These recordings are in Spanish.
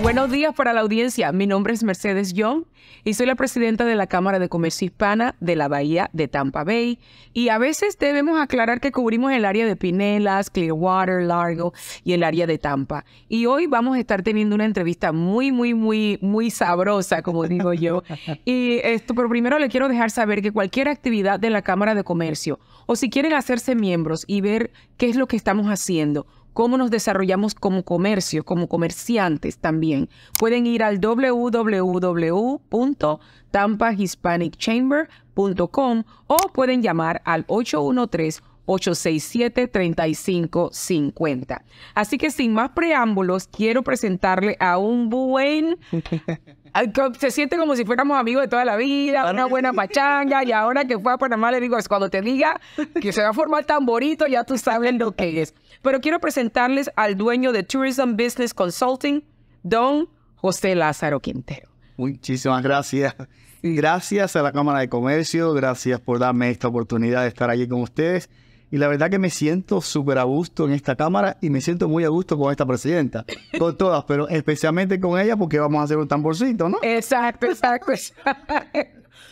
buenos días para la audiencia. Mi nombre es Mercedes Young y soy la presidenta de la Cámara de Comercio Hispana de la Bahía de Tampa Bay. Y a veces debemos aclarar que cubrimos el área de Pinelas, Clearwater, Largo y el área de Tampa. Y hoy vamos a estar teniendo una entrevista muy, muy, muy, muy sabrosa, como digo yo. Y esto, pero primero le quiero dejar saber que cualquier actividad de la Cámara de Comercio o si quieren hacerse miembros y ver qué es lo que estamos haciendo cómo nos desarrollamos como comercio, como comerciantes también. Pueden ir al www.tampahispanicchamber.com o pueden llamar al 813 867-3550. Así que sin más preámbulos, quiero presentarle a un buen se siente como si fuéramos amigos de toda la vida, ah, una buena pachanga, y ahora que fue a Panamá le digo, es cuando te diga que se va a formar tan bonito, ya tú sabes lo que es. Pero quiero presentarles al dueño de Tourism Business Consulting, don José Lázaro Quintero. Muchísimas gracias. Gracias a la Cámara de Comercio, gracias por darme esta oportunidad de estar allí con ustedes y la verdad que me siento súper a gusto en esta cámara y me siento muy a gusto con esta presidenta. Con todas, pero especialmente con ella porque vamos a hacer un tamborcito, ¿no? Exacto, exacto.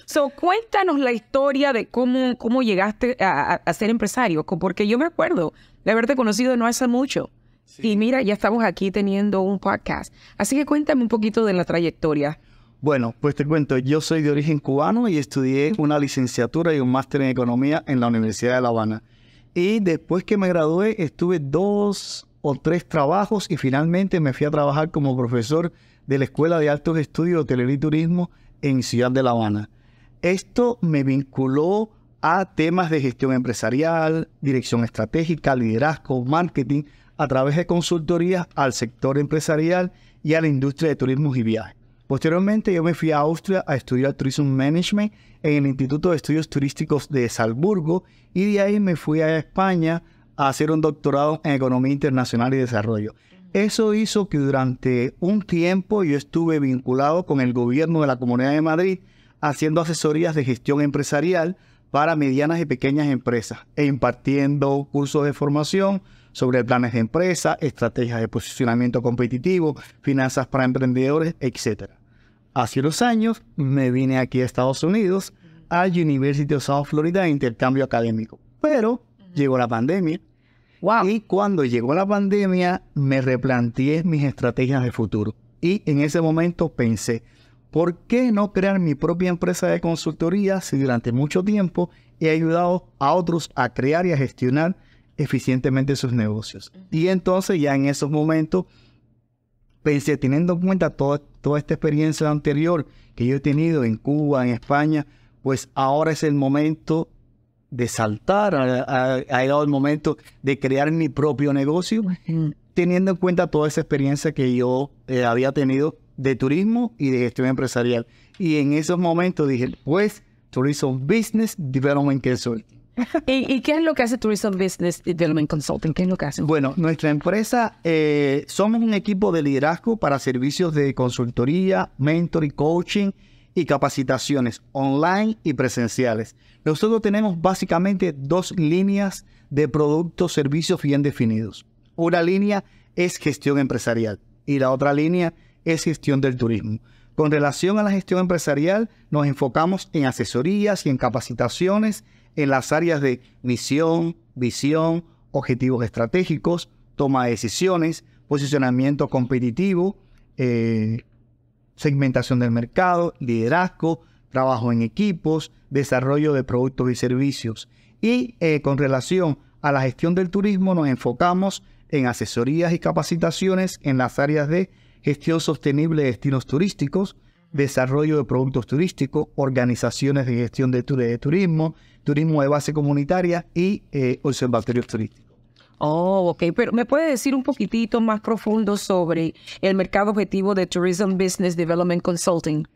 so, cuéntanos la historia de cómo, cómo llegaste a, ser empresario, porque yo me acuerdo de haberte conocido no hace mucho. Y mira, ya estamos aquí teniendo un podcast. Así que cuéntame un poquito de la trayectoria. Bueno, pues te cuento, yo soy de origen cubano y estudié una licenciatura y un máster en economía en la Universidad de La Habana. Y después que me gradué, estuve dos o tres trabajos y finalmente me fui a trabajar como profesor de la Escuela de Altos Estudios de y Turismo en Ciudad de La Habana. Esto me vinculó a temas de gestión empresarial, dirección estratégica, liderazgo, marketing, a través de consultorías al sector empresarial y a la industria de turismo y viajes. Posteriormente yo me fui a Austria a estudiar Tourism Management en el Instituto de Estudios Turísticos de Salzburgo y de ahí me fui a España a hacer un doctorado en Economía Internacional y Desarrollo. Eso hizo que durante un tiempo yo estuve vinculado con el gobierno de la Comunidad de Madrid haciendo asesorías de gestión empresarial para medianas y pequeñas empresas e impartiendo cursos de formación sobre planes de empresa, estrategias de posicionamiento competitivo, finanzas para emprendedores, etcétera. Hace unos años me vine aquí a Estados Unidos, a University of South Florida, intercambio académico. Pero llegó la pandemia. Y cuando llegó la pandemia, me replanteé mis estrategias de futuro. Y en ese momento pensé, ¿por qué no crear mi propia empresa de consultoría si durante mucho tiempo he ayudado a otros a crear y a gestionar eficientemente sus negocios? Y entonces ya en esos momentos pensé, teniendo en cuenta todo, esto, toda esta experiencia anterior que yo he tenido en Cuba, en España, pues ahora es el momento de saltar, ha, llegado el momento de crear mi propio negocio, pues teniendo en cuenta toda esa experiencia que yo eh, había tenido de turismo y de gestión empresarial. Y en esos momentos dije, pues, Tourism Business Development Consulting. ¿Y, qué es lo que hace Tourism Business Development Consulting? ¿Qué es lo que hace? Bueno, nuestra empresa, eh, somos un equipo de liderazgo para servicios de consultoría, mentoring, coaching y capacitaciones online y presenciales. Nosotros tenemos básicamente dos líneas de productos, servicios bien definidos. Una línea es gestión empresarial y la otra línea es gestión del turismo. Con relación a la gestión empresarial, nos enfocamos en asesorías y en capacitaciones en las áreas de misión, visión, objetivos estratégicos, toma de decisiones, posicionamiento competitivo, eh, segmentación del mercado, liderazgo, trabajo en equipos, desarrollo de productos y servicios. Y eh, con relación a la gestión del turismo nos enfocamos en asesorías y capacitaciones en las áreas de gestión sostenible de destinos turísticos, desarrollo de productos turísticos, organizaciones de gestión de, turismo, turismo de base comunitaria y eh, turístico. Oh, ok, pero ¿me puede decir un poquitito más profundo sobre el mercado objetivo de Tourism Business Development Consulting?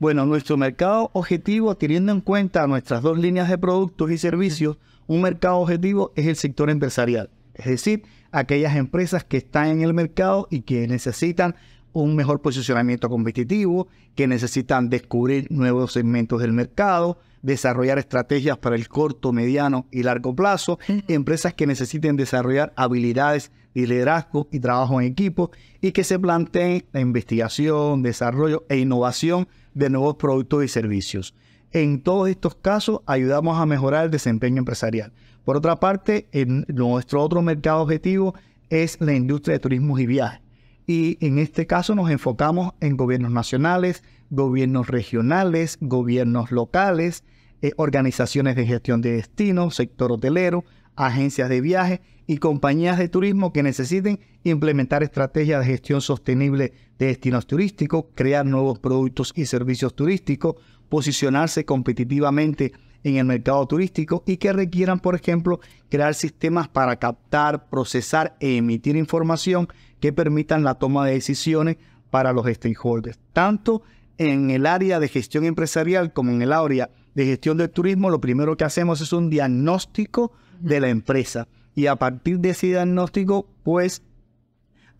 Bueno, nuestro mercado objetivo, teniendo en cuenta nuestras dos líneas de productos y servicios, un mercado objetivo es el sector empresarial, es decir, aquellas empresas que están en el mercado y que necesitan un mejor posicionamiento competitivo, que necesitan descubrir nuevos segmentos del mercado, desarrollar estrategias para el corto, mediano y largo plazo, empresas que necesiten desarrollar habilidades y liderazgo y trabajo en equipo y que se planteen la investigación, desarrollo e innovación de nuevos productos y servicios. En todos estos casos ayudamos a mejorar el desempeño empresarial. Por otra parte, nuestro otro mercado objetivo es la industria de turismo y viajes y en este caso nos enfocamos en gobiernos nacionales, gobiernos regionales, gobiernos locales, eh, organizaciones de gestión de destino, sector hotelero, agencias de viaje y compañías de turismo que necesiten implementar estrategias de gestión sostenible de destinos turísticos, crear nuevos productos y servicios turísticos, posicionarse competitivamente en el mercado turístico y que requieran, por ejemplo, crear sistemas para captar, procesar e emitir información que permitan la toma de decisiones para los stakeholders, tanto en el área de gestión empresarial como en el área de gestión del turismo, lo primero que hacemos es un diagnóstico de la empresa y a partir de ese diagnóstico, pues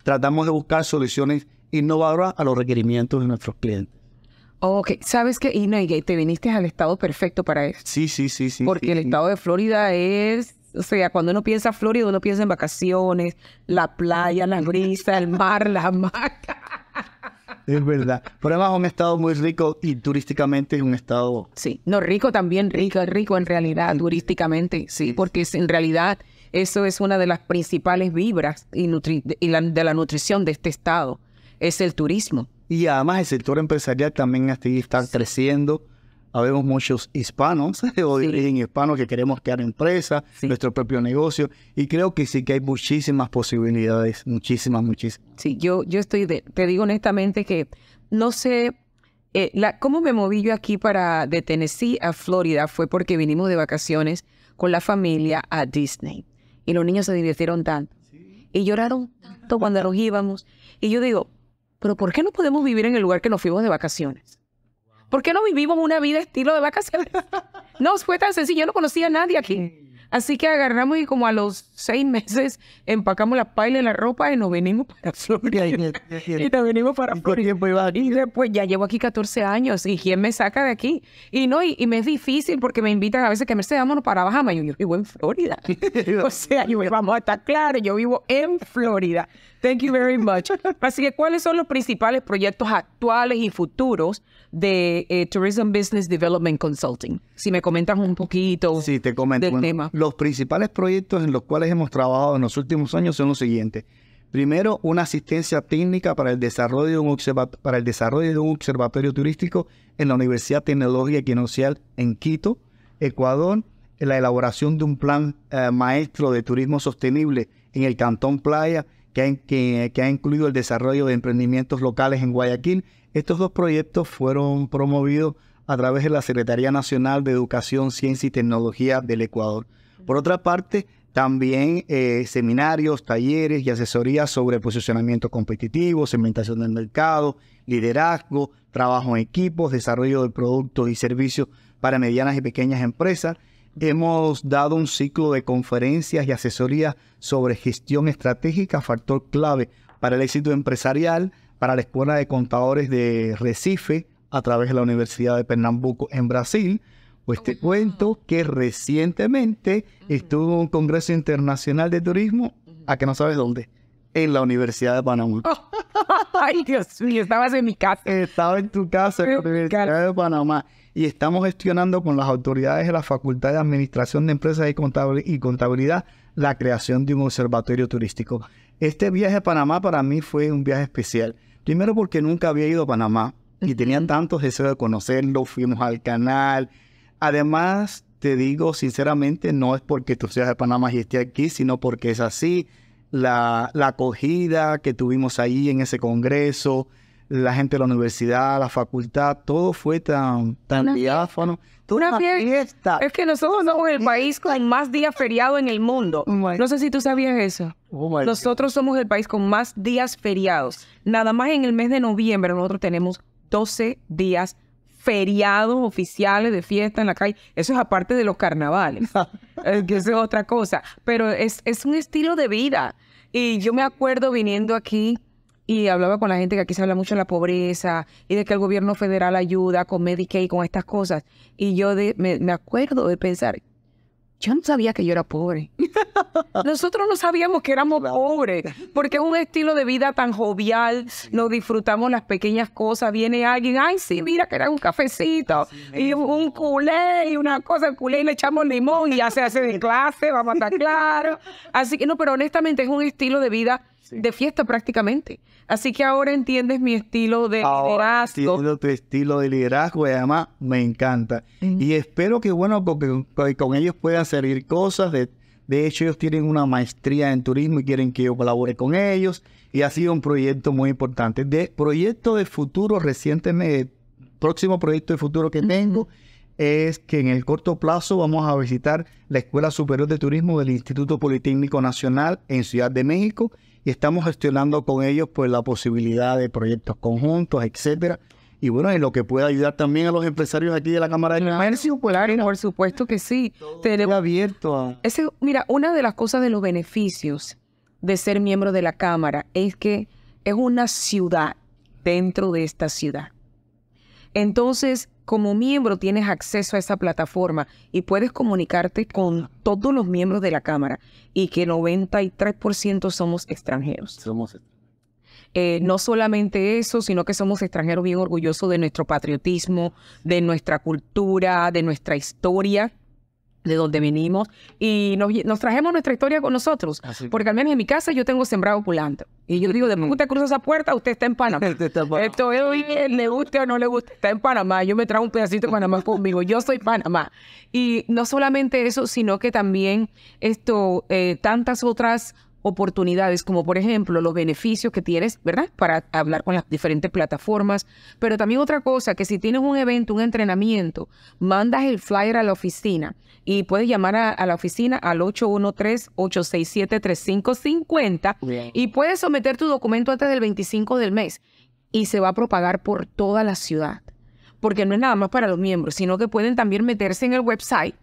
tratamos de buscar soluciones innovadoras a los requerimientos de nuestros clientes. Ok, sabes qué y, te viniste al estado perfecto para eso. Sí, sí, sí, sí. Porque el estado de Florida es o sea, cuando uno piensa Florida, uno piensa en vacaciones, la playa, la brisa, el mar, la hamaca. Es verdad. Pero además es un estado muy rico y turísticamente es un estado... Sí, no, rico también, rico, rico en realidad, turísticamente, sí, porque en realidad eso es una de las principales vibras y, de la nutrición de este estado, es el turismo. Y además el sector empresarial también está creciendo habemos muchos hispanos o de hispanos que queremos crear empresas, nuestro propio negocio, y creo que sí que hay muchísimas posibilidades, muchísimas, muchísimas. Sí, yo, yo estoy, te digo honestamente que no sé eh, la, cómo me moví yo aquí para de Tennessee a Florida, fue porque vinimos de vacaciones con la familia a Disney, y los niños se divirtieron tanto, y lloraron tanto cuando nos íbamos, y yo digo, pero ¿por qué no podemos vivir en el lugar que nos fuimos de vacaciones? ¿Por qué no vivimos una vida estilo de vacaciones? No, fue tan sencillo, yo no conocía a nadie aquí. Así que agarramos y como a los seis meses empacamos la paila y la ropa y nos venimos para Florida. y nos venimos para Florida. Y después ya llevo aquí 14 años y quién me saca de aquí. Y no, y, me es difícil porque me invitan a veces que me dicen, para Bahamas. Y yo, yo vivo en Florida. o sea, yo, vamos a estar claro, yo vivo en Florida. Thank you very much. Así que, ¿cuáles son los principales proyectos actuales y futuros de eh, Tourism Business Development Consulting? Si me comentas un poquito te comento. del tema. Los principales proyectos en los cuales hemos trabajado en los últimos años son los siguientes. Primero, una asistencia técnica para el desarrollo de un, para el desarrollo de un observatorio turístico en la Universidad Tecnológica Equinocial en Quito, Ecuador. la elaboración de un plan eh, maestro de turismo sostenible en el Cantón Playa que, ha incluido el desarrollo de emprendimientos locales en Guayaquil. Estos dos proyectos fueron promovidos a través de la Secretaría Nacional de Educación, Ciencia y Tecnología del Ecuador. Por otra parte, también eh, seminarios, talleres y asesorías sobre posicionamiento competitivo, segmentación del mercado, liderazgo, trabajo en equipos, desarrollo de productos y servicios para medianas y pequeñas empresas. Hemos dado un ciclo de conferencias y asesorías sobre gestión estratégica, factor clave para el éxito empresarial, para la Escuela de Contadores de Recife a través de la Universidad de Pernambuco en Brasil. Pues te cuento que recientemente estuvo en un congreso internacional de turismo, a que no sabes dónde, en la Universidad de Panamá. Ay, Dios mío, estabas en mi casa. Estaba en tu casa, en la de Panamá. Y estamos gestionando con las autoridades de la Facultad de Administración de Empresas y Contabilidad la creación de un observatorio turístico. Este viaje a Panamá para mí fue un viaje especial. Primero porque nunca había ido a Panamá y tenía tantos deseos de conocerlo, fuimos al canal. Además, te digo sinceramente, no es porque tú seas de Panamá y esté aquí, sino porque es así la, acogida que tuvimos ahí en ese congreso, la gente de la universidad, la facultad, todo fue tan, tan diáfano. Una, fiesta. Es que nosotros somos el país con más días feriados en el mundo. Oh no sé si tú sabías eso. Oh nosotros somos el país con más días feriados. Nada más en el mes de noviembre nosotros tenemos 12 días feriados feriados oficiales de fiesta en la calle. Eso es aparte de los carnavales, eh, que eso es otra cosa. Pero es, un estilo de vida. Y yo me acuerdo viniendo aquí y hablaba con la gente que aquí se habla mucho de la pobreza y de que el gobierno federal ayuda con Medicaid, con estas cosas. Y yo me, acuerdo de pensar, yo no sabía que yo era pobre. Nosotros no sabíamos que éramos pobres, porque es un estilo de vida tan jovial, nos disfrutamos las pequeñas cosas, viene alguien, ay, sí, mira que era un cafecito, y un culé, y una cosa, el culé, y le echamos limón, y ya se hace de clase, vamos a estar claro. Así que no, pero honestamente es un estilo de vida de fiesta prácticamente. Así que ahora entiendes mi estilo de ahora liderazgo. Entiendo tu estilo de liderazgo y además me encanta. Y espero que, bueno, porque con, ellos puedan salir cosas. De, de hecho, ellos tienen una maestría en turismo y quieren que yo colabore con ellos. Y ha sido un proyecto muy importante. De proyecto de futuro recientemente, próximo proyecto de futuro que tengo es que en el corto plazo vamos a visitar la Escuela Superior de Turismo del Instituto Politécnico Nacional en Ciudad de México y estamos gestionando con ellos pues la posibilidad de proyectos conjuntos, etcétera. Y bueno, en lo que puede ayudar también a los empresarios aquí de la Cámara de Comercio. por supuesto que sí. abierto mira, una de las cosas de los beneficios de ser miembro de la Cámara es que es una ciudad dentro de esta ciudad. Entonces, como miembro tienes acceso a esa plataforma y puedes comunicarte con todos los miembros de la Cámara y que 93% somos extranjeros. Somos eh, no solamente eso, sino que somos extranjeros bien orgullosos de nuestro patriotismo, de nuestra cultura, de nuestra historia de donde venimos y nos, nos, trajemos nuestra historia con nosotros. Porque al menos en mi casa yo tengo sembrado pulanto Y yo digo, de usted cruza esa puerta, usted está en Panamá. Esto es, le guste o no le guste, está en Panamá. Yo me traigo un pedacito de Panamá conmigo. Yo soy Panamá. Y no solamente eso, sino que también esto, eh, tantas otras oportunidades, como por ejemplo los beneficios que tienes, ¿verdad? Para hablar con las diferentes plataformas. Pero también otra cosa, que si tienes un evento, un entrenamiento, mandas el flyer a la oficina y puedes llamar a, a la oficina al 813-867-3550 y puedes someter tu documento antes del 25 del mes y se va a propagar por toda la ciudad. Porque no es nada más para los miembros, sino que pueden también meterse en el website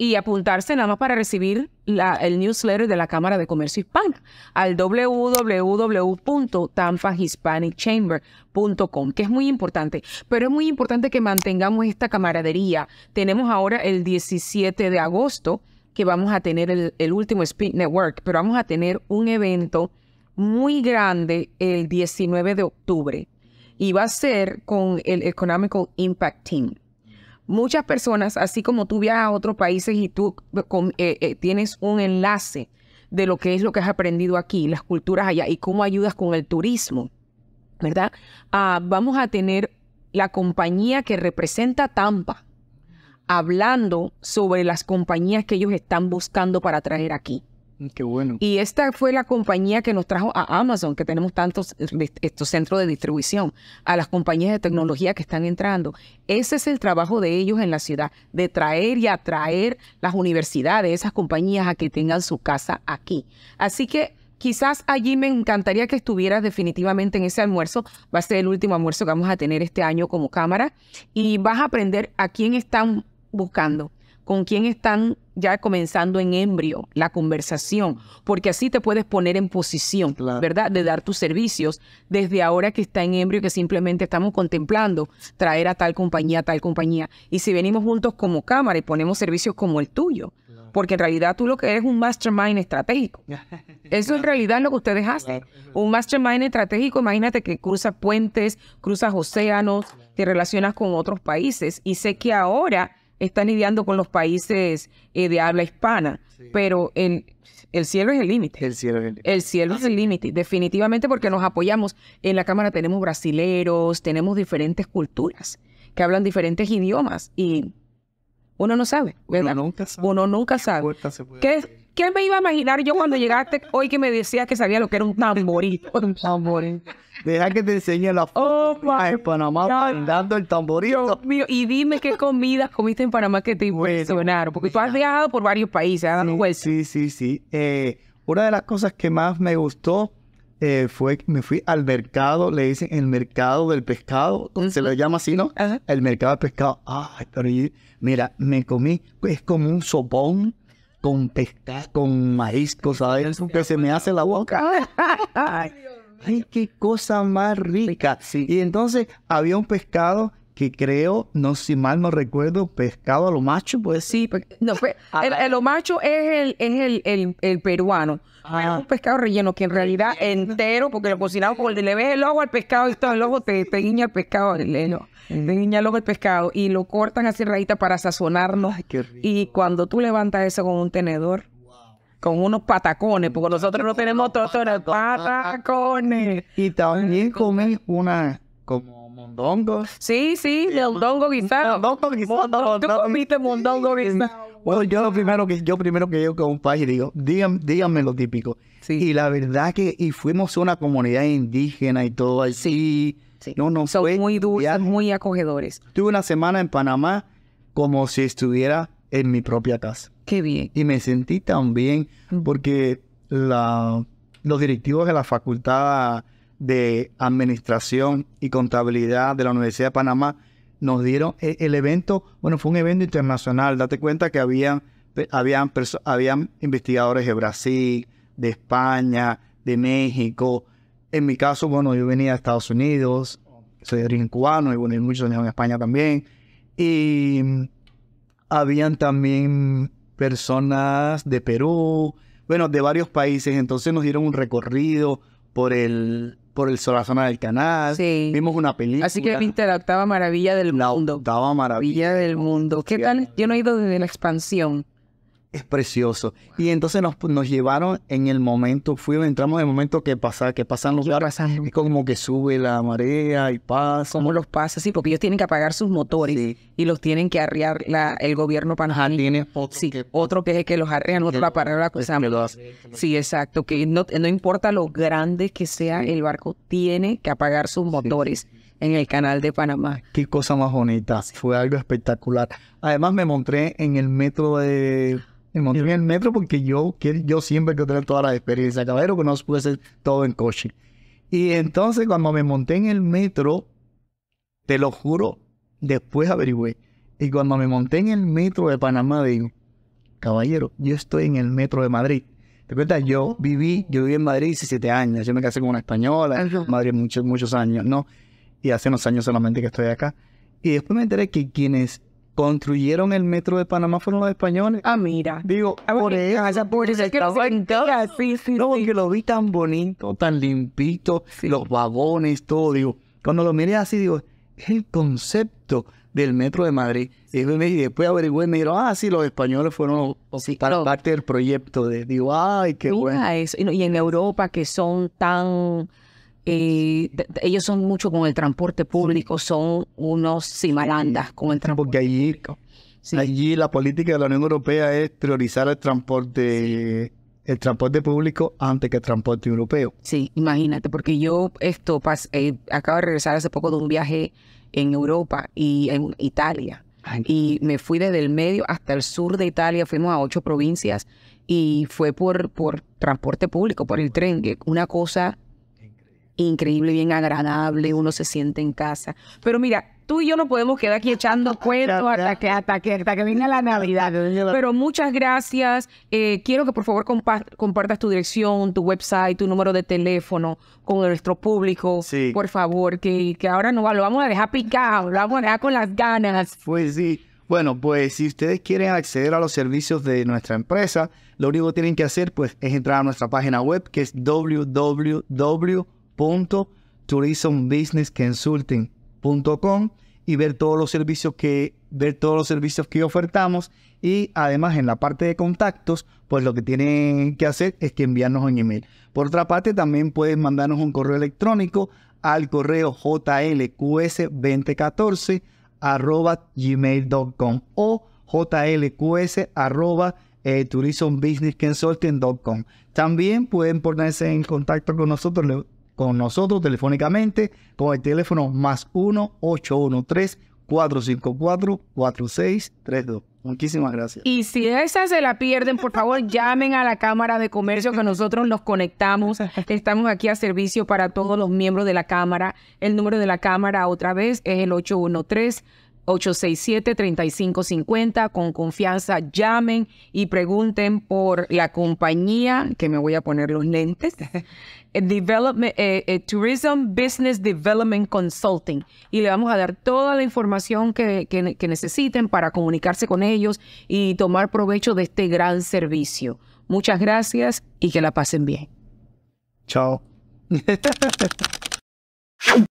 y apuntarse nada más para recibir el newsletter de la Cámara de Comercio Hispana al www.tampahispanicchamber.com, que es muy importante. Pero es muy importante que mantengamos esta camaradería. Tenemos ahora el 17 de agosto que vamos a tener el, el último Speed Network, pero vamos a tener un evento muy grande el 19 de octubre y va a ser con el Economical Impact Team. Muchas personas, así como tú viajas a otros países y tú eh, eh, tienes un enlace de lo que es lo que has aprendido aquí, las culturas allá y cómo ayudas con el turismo, ¿verdad? Ah, vamos a tener la compañía que representa Tampa hablando sobre las compañías que ellos están buscando para traer aquí. Qué bueno. Y esta fue la compañía que nos trajo a Amazon, que tenemos tantos estos centros de distribución, a las compañías de tecnología que están entrando. Ese es el trabajo de ellos en la ciudad, de traer y atraer las universidades, esas compañías a que tengan su casa aquí. Así que quizás allí me encantaría que estuvieras definitivamente en ese almuerzo. Va a ser el último almuerzo que vamos a tener este año como cámara y vas a aprender a quién están buscando, con quién están ya comenzando en embrio la conversación, porque así te puedes poner en posición, ¿verdad? De dar tus servicios desde ahora que está en embrio, que simplemente estamos contemplando traer a tal compañía, a tal compañía. Y si venimos juntos como cámara y ponemos servicios como el tuyo, porque en realidad tú lo que eres un mastermind estratégico. Eso en realidad es lo que ustedes hacen. Un mastermind estratégico, imagínate que cruzas puentes, cruzas océanos, te relacionas con otros países y sé que ahora están lidiando con los países eh, de habla hispana, pero en, el cielo es el límite. El cielo es el límite. El cielo es el límite, definitivamente porque nos apoyamos. En la Cámara tenemos brasileros, tenemos diferentes culturas que hablan diferentes idiomas y uno no sabe, ¿verdad? Uno nunca sabe. Uno nunca sabe. ¿Qué, ¿Qué me iba a imaginar yo cuando llegaste hoy que me decías que sabía lo que era un tamborito? Un tamborito. Deja que te enseñe la foto oh, en Panamá dando el tamborito. Dios mío, y dime qué comidas comiste en Panamá que te impresionaron, porque tú has viajado por varios países, ¿has sí, sí, sí, eh, una de las cosas que más me gustó eh, fue que me fui al mercado, le dicen el mercado del pescado, se le llama así, ¿no? El mercado del pescado. Ah, pero mira, me comí, es como un sopón con pescado, con maíz ¿sabes? Que se me hace la boca. Ay, qué cosa más rica. Y entonces había un pescado que creo, no si mal no recuerdo, pescado a lo macho, pues. Sí, no, pues, ah, el, lo macho es el, el, peruano. Ah. un pescado relleno que en realidad entero, porque lo cocinamos como el le ves el ojo al pescado y todo el ojo te, te guiña el pescado, te guiña luego el pescado y lo cortan así rayita para sazonarnos. Y cuando tú levantas eso con un tenedor, con unos patacones, porque nosotros no tenemos patacones. Y también comes una como Mondongo. Sí, sí, el mondongo guisado. guisado. Tú comiste mondongo guisado. Bueno, yo lo primero que yo primero que con un país digo, díganme, lo típico. Y la verdad que fuimos una comunidad indígena y todo así. Sí. No, no Son muy dulces, muy acogedores. Tuve una semana en Panamá como si estuviera en mi propia casa. Qué bien. Y me sentí tan bien mm. porque los directivos de la facultad de Administración y Contabilidad de la Universidad de Panamá, nos dieron e-, el, evento, bueno, fue un evento internacional, date cuenta que habían, habían, habían investigadores de Brasil, de España, de México. En mi caso, bueno, yo venía de Estados Unidos, soy de origen cubano y bueno, hay muchos años en España también. Y mm, habían también personas de Perú, bueno, de varios países. Entonces nos dieron un recorrido por el, por el zona del Canal. Sí. Vimos una película. Así que viste la octava maravilla del la mundo. Octava maravilla del mundo. ¿Qué tal? Yo no he ido desde la expansión es precioso. Y entonces nos, llevaron en el momento, fuimos, entramos en el momento que pasa, que pasan los barcos. Es como que sube la marea y pasa. Como los pasa, sí, porque ellos tienen que apagar sus motores y los tienen que arrear la, el gobierno panameño. Tiene otro, sí, que, otro que es el que los arrean, otro la cosa. Sí, exacto, que no, importa lo grande que sea el barco, tiene que apagar sus motores. en el canal de Panamá. Qué cosa más bonita, fue algo espectacular. Además me montré en el metro de me monté en el metro porque yo, yo siempre quiero tener toda la experiencia, caballero, que no se puede hacer todo en coche. Y entonces cuando me monté en el metro, te lo juro, después averigüé. Y cuando me monté en el metro de Panamá, digo, caballero, yo estoy en el metro de Madrid. ¿Te cuentas? Yo viví, yo viví en Madrid 17 años. Yo me casé con una española, en Madrid muchos, muchos años, ¿no? Y hace unos años solamente que estoy acá. Y después me enteré que quienes construyeron el metro de Panamá fueron los españoles. Ah, mira. Digo, ah, por eso. por eso ah, sí, sí, no, porque lo vi tan bonito, tan limpito, los vagones, todo. Digo, cuando lo miré así, digo, es el concepto del metro de Madrid. Y después averigué, y me dijeron, ah, sí, los españoles fueron parte del proyecto. De, digo, ay, qué bueno. Y en Europa, que son tan eh, ellos son mucho con el transporte público, son unos simalandas con el transporte allí, allí la política de la Unión Europea es priorizar el transporte el transporte público antes que el transporte europeo. Sí, imagínate, porque yo esto eh, acabo de regresar hace poco de un viaje en Europa y en Italia. Y me fui desde el medio hasta el sur de Italia, fuimos a ocho provincias y fue por, por transporte público, por el tren, una cosa increíble, bien agradable, uno se siente en casa. Pero mira, tú y yo no podemos quedar aquí echando cuentos hasta que, hasta, hasta que venga la Navidad. Pero muchas gracias. Eh, quiero que por favor compartas tu dirección, tu website, tu número de teléfono con nuestro público. Sí. Por favor, que, que ahora no lo vamos a dejar picado, lo vamos a dejar con las ganas. Pues sí. Bueno, pues si ustedes quieren acceder a los servicios de nuestra empresa, lo único que tienen que hacer pues, es entrar a nuestra página web que es www www.tourismbusinessconsulting.com y ver todos los servicios que ver todos los servicios que ofertamos y además en la parte de contactos, pues lo que tienen que hacer es que enviarnos un email. Por otra parte, también puedes mandarnos un correo electrónico al correo jlqs2014 arroba gmail.com o jlqs arroba eh, También pueden ponerse en contacto con nosotros con nosotros telefónicamente con el teléfono más 1-813-454-4632. Muchísimas gracias. Y si esa se la pierden, por favor, llamen a la Cámara de Comercio que nosotros nos conectamos. Estamos aquí a servicio para todos los miembros de la Cámara. El número de la Cámara otra vez es el 813 867-3550. Con confianza llamen y pregunten por la compañía, que me voy a poner los lentes, eh, eh, eh, Tourism Business Development Consulting. Y le vamos a dar toda la información que necesiten para comunicarse con ellos y tomar provecho de este gran servicio. Muchas gracias y que la pasen bien. Chao.